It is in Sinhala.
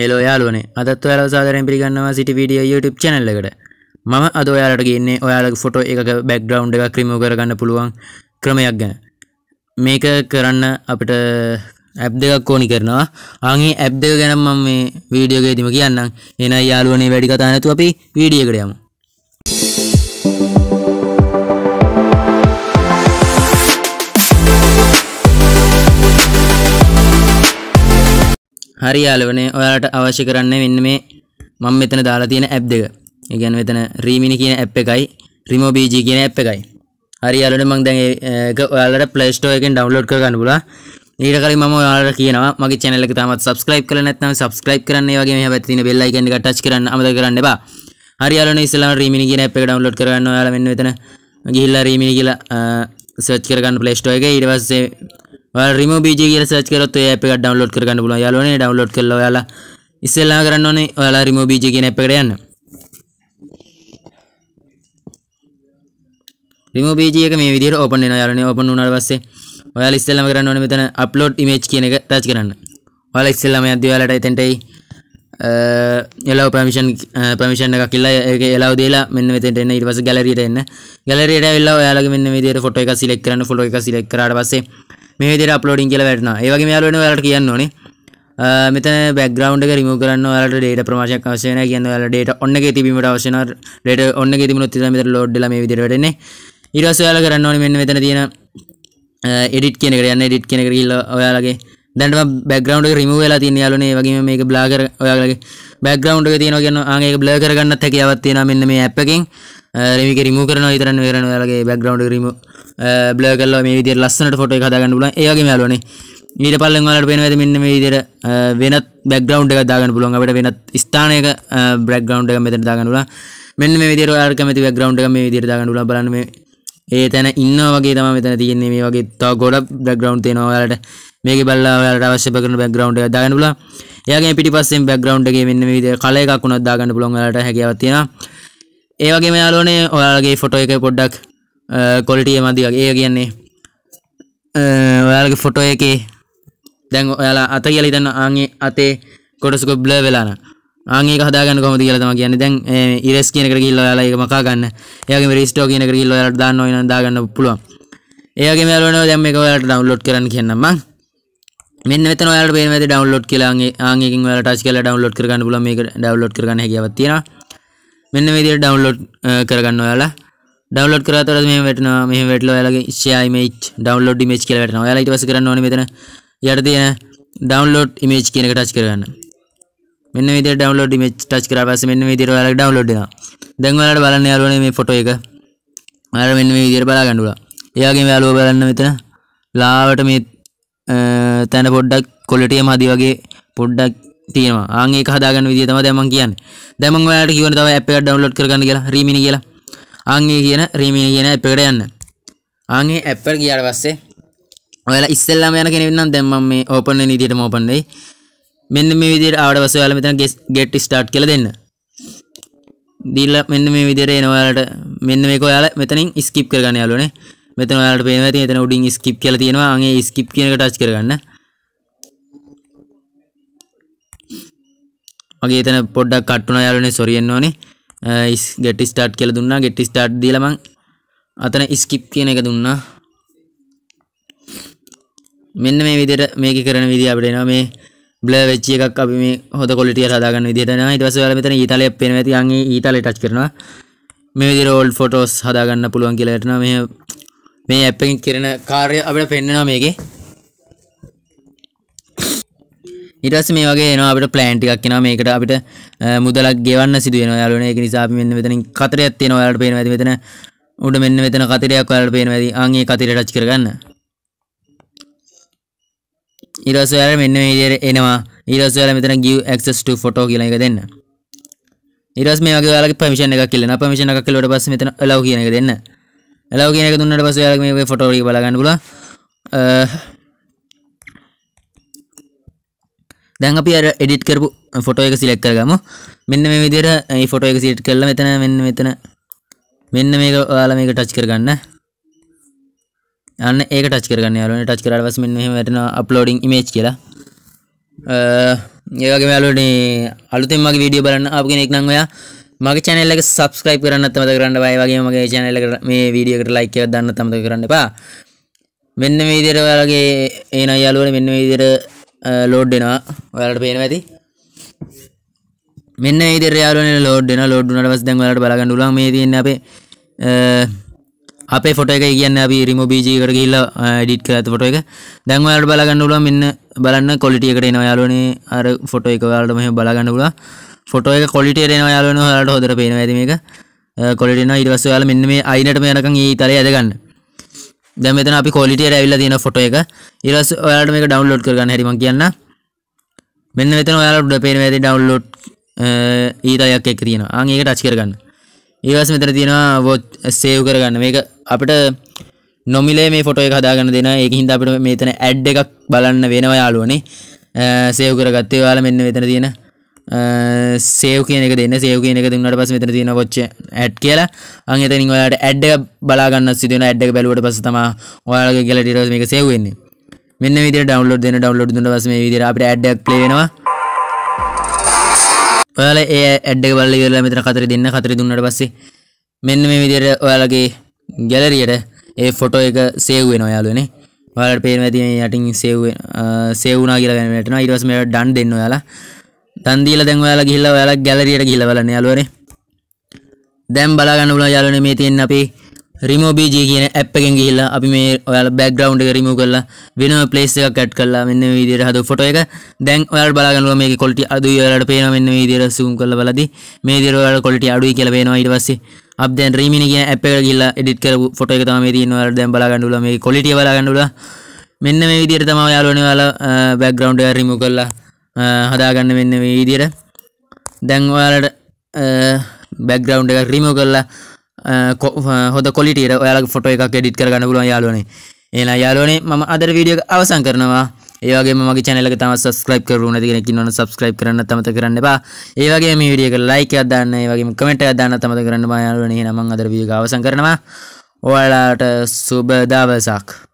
හෙලෝ යාලුවනේ අදත් ඔයාලා සාදරයෙන් පිළිගන්නවා සිටි වීඩියෝ YouTube channel එකට. මම අද ඔයාලට කියන්නේ ඔයාලගේ ෆොටෝ එකක බෑග්ග්‍රවුන්ඩ් එකක් රිමූව් කරගන්න පුළුවන් ක්‍රමයක් ගැන. මේක කරන්න අපිට ඇප් දෙකක් ඕනි කරනවා. ආන්ගේ ඇප් දෙක ගැන මම මේ වීඩියෝ එකේදීම කියන්නම්. එහෙනම් යාලුවනේ වැඩි කතා නැතුව අපි වීඩියෝ එකට යමු. හරි යාලුවනේ ඔයාලට අවශ්‍ය කරන්නේ මෙන්න මේ මම මෙතන දාලා තියෙන ඇප් දෙක. ඒ කියන්නේ මෙතන රීමිනි කියන ඇප් එකයි රිමෝබීජි කියන ඇප් එකයි. හරි යාලුවනේ මම දැන් ඒක ඔයාලට Play Store එකෙන් download කරගන්න පුළුවන්. ඊට කලින් මම ඔයාලට කියනවා මගේ channel එක තාමත් subscribe කරලා නැත්නම් subscribe කරන්න. ඒ වගේම මෙහා පැත්තේ තියෙන bell icon එක touch කරන්න අමතක කරන්න එපා. හරි යාලුවනේ ඉස්සෙල්ලාම රීමිනි කියන ඇප් එක download කරගන්න ඔයාලා මෙන්න මෙතන ගිහිල්ලා රීමිනි කියලා search කරගන්න Play Store එකේ ඊට පස්සේ රිම බීජ කියල සච් කරත් අප එක ඩවන්ලෝඩ් කරගන්න පුල යාලන ඩවන්ලෝඩ් කරල යාලා ඉස්සල්ලා කරන්න ඕනේ ඔයාලා රිම බීජ කියන අප එකට යන්න රිම බීජයක මේ විදිහට ඕපන් වෙනවා යාලනේ ඕපන් වුණාට පස්සේ ඔයාලා ඉස්සෙල්ලාම කරන්න ඕනේ මෙතන අප්ලෝඩ් ඉමේජ් කියන එක ටච් කරන්න ඔයාලා ඉස්සෙල්ලාම යද්දී ඔයාලට එතෙන්ට එයි එලව ප්‍රමිෂන් ප්‍රමිෂන් එක කියලා ඒක එලව දීලා මෙන්න මෙතෙන්ට එන්න ඊට පස්සේ ගැලරියට එන්න ගැලරියට ඇවිල්ලා ඔයාලගේ මෙන්න මේ විදිහට ෆොටෝ එක සිලෙක්ට් කරන්න ෆොටෝ එක සිලෙක්ට් කරාට පස්සේ මේ විදිහට අප්ලෝඩින් කියලා වැටෙනවා ඒ වගේම යාළුවනේ ඔයාලට කියන්න ඕනේ uh, මෙතන බැග්‍රවන්් එක රිමෝ කරන්න වලට ඩේට ප්‍රමාශයක් අවශයන කියන්න වල ඩේට ඔන්න එක තිබීමට අවශන ඩට ඔන්න ති මුත් මෙත ලෝඩ්ල මේ විදිරටන ඉරසයාල කරන්න ඕන මෙන්න මෙතන තියෙන එඩිට් uh, කියනකරයන්න එඩිට් කෙනකරල්ල ඔයාලගේ දැන්ට බැග්‍රවන්් රිම වෙලා තින් යාලන වගේ මේක බ්ලාගර ඔයාලගේ බැග්‍රවන්් තියන ගන්න ආගේ බ්ලාගර ගන්න හැකිවත්තින මෙන්න මේ ඇපකින් රමික රිම කරන ඉතරන් වරන යාලගේ බැග්‍රවන්් රිම බ්ලාගල්ල මේ විදි ලස්සනට ෆොට හදාගන්න ල ඒගේ යාලනේ ඊට පල්ලෙන් වලට පෙනවද මෙන්න මේ විදිහට වෙනත් බෑග්ග්‍රවුන්ඩ් එකක් දාගන්න පුළුවන් අපිට වෙනත් ස්ථානයක බෑග්ග්‍රවුන්ඩ් එක මෙතන දාගන්න පුළුවන් මෙන්න මේ විදිහට ඔයාලට කැමති බෑග්ග්‍රවුන්ඩ් එක මේ විදිහට දාගන්න පුළුවන් බලන්න මේ ඒ තැන ඉන්නවා වගේ තමයි මෙතන තියෙන්නේ මේ වගේ තව ගොඩක් බෑග්ග්‍රවුන්ඩ් තියෙනවා ඔයාලට මේක බලලා ඔයාලට අවශ්‍ය කරන බෑග්ග්‍රවුන්ඩ් එක දාගන්න පුළුවන්. එයාගේ පිටිපස්සෙන් බෑග්ග්‍රවුන්ඩ් එකේ මෙන්න මේ විදිහට කල එකක් උනත් දාගන්න පුළුවන් ඔයාලට හැකියාවක් තියෙනවා. ඒ වගේම යාළුවනේ ඔයාලගේ ෆොටෝ එක පොඩ්ඩක් ක්වොලිටි එක මදි වගේ. ඒ කියන්නේ ඔයාලගේ ෆොටෝ එකේ දැන් ඔයාලා අත කියලා හිතන්න ආන්ගේ අතේ කොටසක බ්ලර් වෙලාන. ආන්ගේ එක හදාගන්න කොහොමද කියලා තමයි කියන්නේ. දැන් ඉරස් කියන එකට ගිහිල්ලා ඔයාලා ඒක මකා ගන්න. ඒ වගේම රිස්ටෝ කියන එකට ගිහිල්ලා ඔයාලට දාන්න ඕන නම් දාගන්න පුළුවන්. ඒ වගේම යාළුවනේ දැන් මේක ඔයාලට ඩවුන්ලෝඩ් කරන්න කියන්නම් මම. මෙන්න මෙතන ඔයාලට පේන විදිහට ඩවුන්ලෝඩ් කියලාගේ ආන් එකකින් ඔයාලා ටච් කරලා ඩවුන්ලෝඩ් කරගන්න පුළුවන් මේක ඩවුන්ලෝඩ් කරගන්න හැකියාවක් තියෙනවා මෙන්න මේ විදිහට ඩවුන්ලෝඩ් කරගන්න ඔයාලා ඩවුන්ලෝඩ් කරාට පස්සේ මෙහෙම වැටෙනවා මෙහෙම වැටලා ඔයාලගේ share image download image කියලා වැටෙනවා ඔයාලා ඊට පස්සේ කරන්න ඕනේ මෙතන යට තියෙන download image කියන එක ටච් කරගන්න මෙන්න මේ විදිහට download image ටච් කරා පස්සේ මෙන්න මේ විදිහට ඔයාලගේ download වෙනවා දැන් ඔයාලට බලන්න යාළුවනේ මේ ෆොටෝ එක ඔයාලා මෙන්න මේ විදිහට බලා ගන්න උලා එයාගේ යාළුවා බලන්න මෙතන ලාවට මේ තැන පොඩ්ඩක් කොලටියම හදි වගේ පොඩ්ඩක් තියෙනවා ආගේ හදාගන්න විදිහ තමයි දැන් මම කියන්නේ දැන් මම ඔයාලට කියවන තව ඇප් එකක් ඩවුන්ලෝඩ් කරගන්න කියලා රීමිනි කියලා ආන්ගේ කියන රීමිනි කියන ඇප් එකට යන්න ආන්ගේ ඇප් එකට ගියාට පස්සේ ඔයාලා ඉස්සෙල්ලාම යන කෙනෙක් නම් දැන් මම මේ ඕපන් වෙන විදිහටම ඕපන් වෙයි මෙන්න මේ විදිහට ආවට පස්සේ ඔයාලා මෙතන get start කියලා දෙන්න දීලා මෙන්න මේ විදිහට එන ඔයාලට මෙන්න මේක ඔයාලා මෙතනින් skip කරගන්න යාළුවනේ මෙතන ඔයාලට පේනවා ඉතින් එතන උඩින් ස්කිප් කියලා තියෙනවා අන් ඒ ස්කිප් කියන එක ටච් කරගන්න මගේ එතන පොඩ්ඩක් කට් වුණා යාළුවනේ සෝරි එන්න ඕනේ get start කියලා දුන්නා get start දීලා මං අතන skip කියන එක දුන්නා මෙන්න මේ විදිහට මේක කරන විදිහ අපිට එනවා මේ බ්ලර් වෙච්ච එකක් අපි මේ හොඳ quality එක හදාගන්න විදිහට එනවා ඊට පස්සේ ඔයාලා මෙතන ඊතලයක් පේනවා ඉතින් අන් ඒ ඊතලේ touch කරනවා මේ විදිහට old photos හදාගන්න පුළුවන් කියලා හිතනවා මේ මේ ඇප් එකෙන් කරන කාර්ය අපිට පෙන්වනවා මේකේ ඊට පස්සේ මේ වගේ එනවා අපිට ප්ලෑන් ටිකක් එනවා මේකට අපිට මුදලක් ගෙවන්න සිදු වෙනවා යාළුවනේ ඒක නිසා අපි මෙන්න මෙතනින් කතරයක් තියෙනවා ඔයාලට පේනවා ඇති මෙතන උඩ මෙන්න මෙතන කතරයක් ඔයාලට පේනවා ඇති අන් ඒ කතරේ ටච් කරගන්න ඊට පස්සේ ඔයාලා මෙන්න මේ විදිහට එනවා ඊට පස්සේ ඔයාලා මෙතන give access to photo කියලා එක දෙන්න ඊට පස්සේ මේ වගේ ඔයාලගේ permission එකක් ඉල්ලනවා permission එකක් ඉල්ලුවට පස්සේ මෙතන allow කියන එක දෙන්න ඇලව කියන එක දුන්නට පස්සේ යාළුවෝ මේකේ ෆොටෝ ටික බලගන්න පුළුවන් දැන් අපි අර එඩිට් කරපු ෆොටෝ එක සිලෙක්ට් කරගමු මෙන්න මේ විදිහට මේ ෆොටෝ එක සිලෙක්ට් කරලා මෙතන මෙන්න මෙතන මෙන්න මේක ඔයාලා මේක ටච් කරගන්න අන්න ඒක ටච් කරගන්න යාළුවනේ ටච් කරාට පස්සේ මෙන්න මෙහෙම වැටෙනවා අප්ලෝඩින් ඉමේජ් කියලා ඒ වගේම යාළුවනේ අලුතෙන් මගේ වීඩියෝ බලන්න ආපු කෙනෙක් නම් ඔයා මගේ channel එක subscribe කරන්නත් මතක කරන්න බෑ. ඒ වගේම මගේ channel එකට මේ වීඩියෝ එකට like එකක් දාන්නත් මතක කරන්න එපා. මෙන්න මේ විදිහට ඔයාලගේ එන යාළුවනේ මෙන්න මේ විදිහට load වෙනවා. ඔයාලට පේනවා ඇති. මෙන්න මේ විදිහට යාළුවනේ load වෙනවා. load වුණාට පස්සේ දැන් ඔයාලට බලා ගන්න පුළුවන් මේ තියෙන්නේ අපේ අපේ ෆොටෝ එක කියන්න අපි රිමෝ බීජී එකට ගිහිල්ලා එඩිට් කරලා ෆොටෝ එක. දැන් ඔයාලට බලා ගන්න පුළුවන් මෙන්න බලන්න ක්වොලිටි එකට එනවා යාළුවනේ අර ෆොටෝ එක ඔයාලට මෙහෙම බලා ගන්න පුළුවන්. ෆොටෝ එක කොලිටේර එනවා යාලුවන ඔයාලට හොඳට පේනවා ඇති මේක කොලිටේ එනවා ඊට පස්සේ ඔයාලා මෙන්න මේ අයිනටම යනකම් ඊ ඉතලේ ඇදගන්න දැන් මෙතන අපි කොලිටේර ඇවිල්ලා තියෙන ෆොටෝ එක ඊට පස්සේ ඔයාලට මේක ඩවුන්ලෝඩ් කරගන්න හැටි මම කියන්න මෙන්න මෙතන ඔයාලට පේනවා ඇති ඩවුන්ලෝඩ් ඊතලයක් එක්ක තියෙනවා ආන් ඒක ටච් කරගන්න ඊට පස්සේ මෙතන තියෙනවා සේව් කරගන්න මේක අපිට නොමිලේ මේ ෆොටෝ එක හදාගන්න දෙන ඒක හින්දා අපිට මෙතන ඇඩ් එකක් බලන්න වෙනවා යාළුවනේ සේව් කරගත්තේ ඔයාලා මෙන්න මෙතන තියෙන සේව් කියනක දෙන්න සේව් කියනක දුන්නට පස මෙතන තියෙන කොච්ච ඇඩ් කියලා අන් එතනින් ඔයාට ඇඩ් එක බලාගන්න සිදුවන ඇඩ් එක බැලුවට පස්සේ තමයි ඔයාලගේ කියලා ඩීටේල්ස් මේක සේව් වෙන්නේ මෙන්න විදිහට ඩවුන්ලෝඩ් දෙන්න ඩවුන්ලෝඩ් දුන්න පස්සේ මේ විදිහට අපිට ඇඩ් එකක් ප්ලේ වෙනවා ඔයාලා ඒ ඇඩ් එක බලලා ඉවරලා මෙතන කතර දෙන්න කතර දුන්නට පස්සේ මෙන්න මේ විදිහට ඔයාලගේ ගැලරියට ඒ ෆොටෝ එක සේව් වෙනවා යාළුවනේ ඔයාලට පේනවා තියෙන යටින් සේව් සේව් වුණා කියලා දැනගන්නට ඊට පස්සේ මේකට ඩන් දෙන්න ඔයාලා දන් දීලා දැන් ඔයාලා ගිහිල්ලා ඔයාලා ගැලරියට ගිහිල්ලා බලන්න යාළුවනේ. දැන් බලා ගන්න පුළුවන් යාළුවනේ මේ තියෙන අපේ remove bg කියන app එකෙන් ගිහිල්ලා අපි මේ ඔයාලා background එක remove කරලා වෙන place එකක් add කරලා මෙන්න මේ විදිහට හදපු photo එක. දැන් ඔයාලා බලා ගන්න පුළුවන් මේකේ quality අඩුයි ඔයාලට පේනවා මෙන්න මේ විදිහට zoom කරලා බලද්දි මේ විදිහට ඔයාලා quality අඩුයි කියලා පේනවා ඊට පස්සේ අප දැන් රීමිනි කියන app එකට ගිහිල්ලා edit කරපු photo එක තමයි මේ තියෙන්නේ ඔයාලට දැන් බලා ගන්න පුළුවන් මේකේ quality බලා ගන්න පුළුවන්. මෙන්න මේ විදිහට තමයි ඔයාලෝනේ ඔයාලා background එක remove කරලා හදාගන්න වෙන්න මේ විදියට දැන් ඔයාලට බැක්ග්‍රවන්් එක රිමෝ කරලා හොද කොලිට ඔයාල ෆොට එකක් ෙඩිත් කරගන්න පුලුවන් යාලුවනේ එලා යාලෝනේ ම අදර වීඩියෝ අවසන් කරනවා ඒගේ මගේ චැනලක තම සස්ක්‍රයිප් කරුණ තිගෙනකින් නොන සබස්ක්‍රයිප් කරන්න තමත කරන්න බා ඒවගේ මේ විඩියක ලයික අදන්න වගේ කමට අදන්න තමත කරන්න යාලුවනේ නමං අදර විඩියෝ අවසන් කරනවා ඔයාලාට සුබ දවසක්